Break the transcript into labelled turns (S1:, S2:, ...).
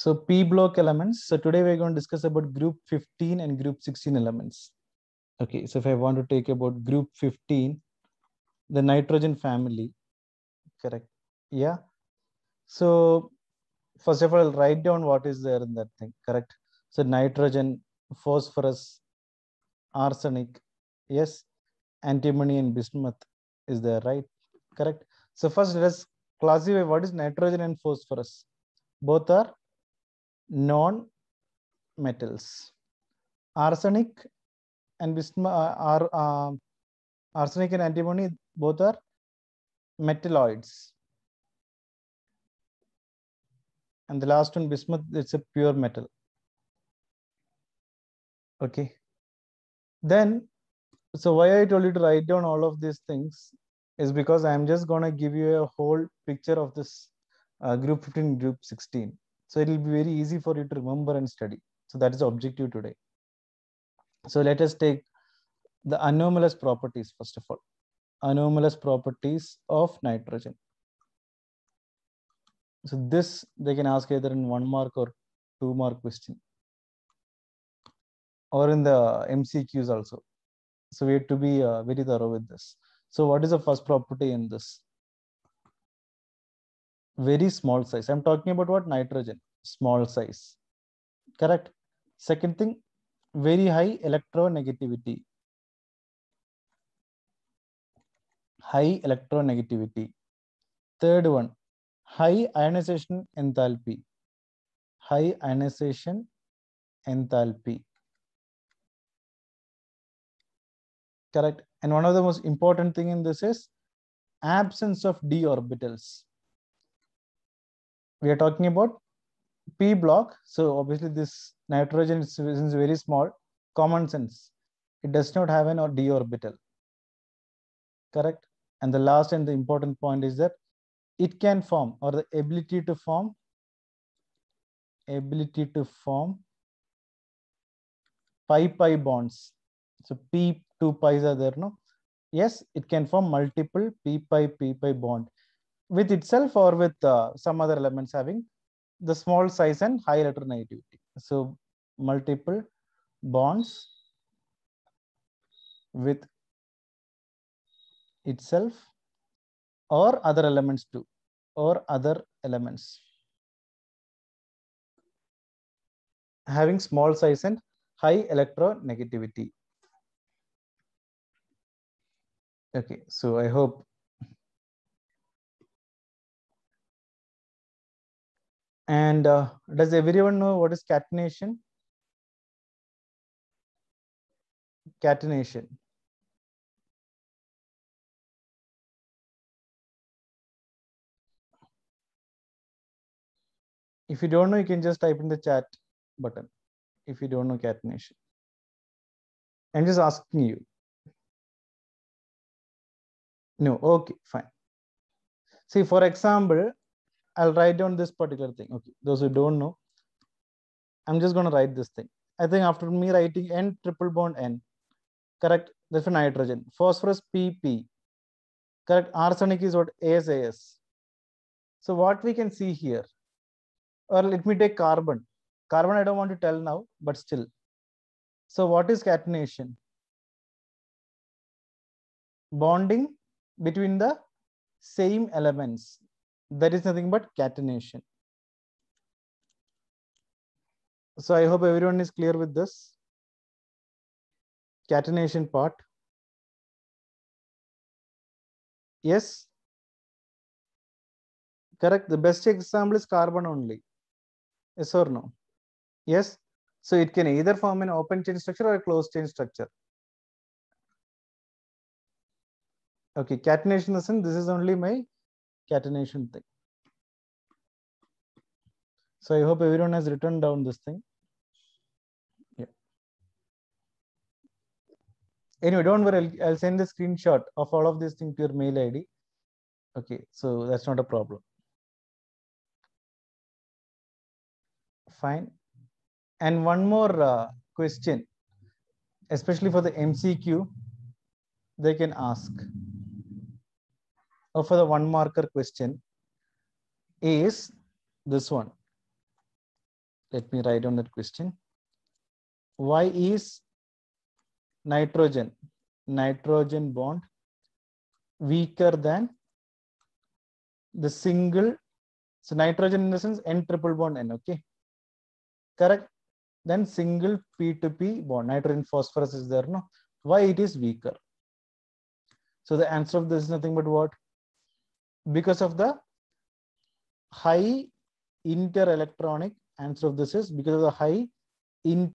S1: So P block elements. So today we're going to discuss about group 15 and group 16 elements. Okay, so if I want to take about group 15, the nitrogen family, correct. Yeah. So first of all, I'll write down what is there in that thing, correct? So nitrogen, phosphorus, arsenic, yes, antimony and bismuth is there, right? Correct. So first let us classify what is nitrogen and phosphorus. Both are non-metals. Arsenic and bismuth are uh, arsenic and antimony both are metalloids. And the last one, bismuth, it's a pure metal. Okay. Then, so why I told you to write down all of these things is because I'm just going to give you a whole picture of this uh, group 15, group 16. So it will be very easy for you to remember and study. So that is the objective today. So let us take the anomalous properties first of all. Anomalous properties of nitrogen. So this they can ask either in one mark or two mark question or in the MCQs also. So we have to be uh, very thorough with this. So what is the first property in this? very small size. I'm talking about what? Nitrogen, small size. Correct. Second thing, very high electronegativity. High electronegativity. Third one, high ionization enthalpy. High ionization enthalpy. Correct. And one of the most important thing in this is absence of d orbitals we are talking about P block. So obviously this nitrogen is, is very small, common sense. It does not have an or d orbital, correct? And the last and the important point is that it can form or the ability to form, ability to form pi pi bonds. So P two pi's are there, no? Yes, it can form multiple P pi P pi bond with itself or with uh, some other elements having the small size and high electronegativity. So multiple bonds with itself or other elements too or other elements having small size and high electronegativity. Okay, so I hope And uh, does everyone know what is catenation? Catenation. If you don't know, you can just type in the chat button if you don't know catenation. I'm just asking you. No, okay, fine. See, for example, I'll write down this particular thing. Okay, those who don't know, I'm just going to write this thing. I think after me writing N triple bond N, correct? That's for nitrogen. Phosphorus PP, correct? Arsenic is what ASAS. So what we can see here, or let me take carbon. Carbon I don't want to tell now, but still. So what is catenation? Bonding between the same elements that is nothing but catenation. So I hope everyone is clear with this catenation part. Yes. Correct. The best example is carbon only. Yes or no? Yes. So it can either form an open chain structure or a closed chain structure. Okay, catenation doesn't. This is only my catenation thing. So I hope everyone has written down this thing. Yeah. Anyway, don't worry. I'll, I'll send the screenshot of all of this thing to your mail ID. Okay, so that's not a problem. Fine. And one more uh, question, especially for the MCQ, they can ask. Now for the one marker question is this one. Let me write down that question. Why is nitrogen, nitrogen bond weaker than the single, so nitrogen in the sense N triple bond N, okay? Correct. Then single P2P bond, nitrogen phosphorus is there, no? Why it is weaker? So the answer of this is nothing but what? because of the high interelectronic answer of this is because of the high in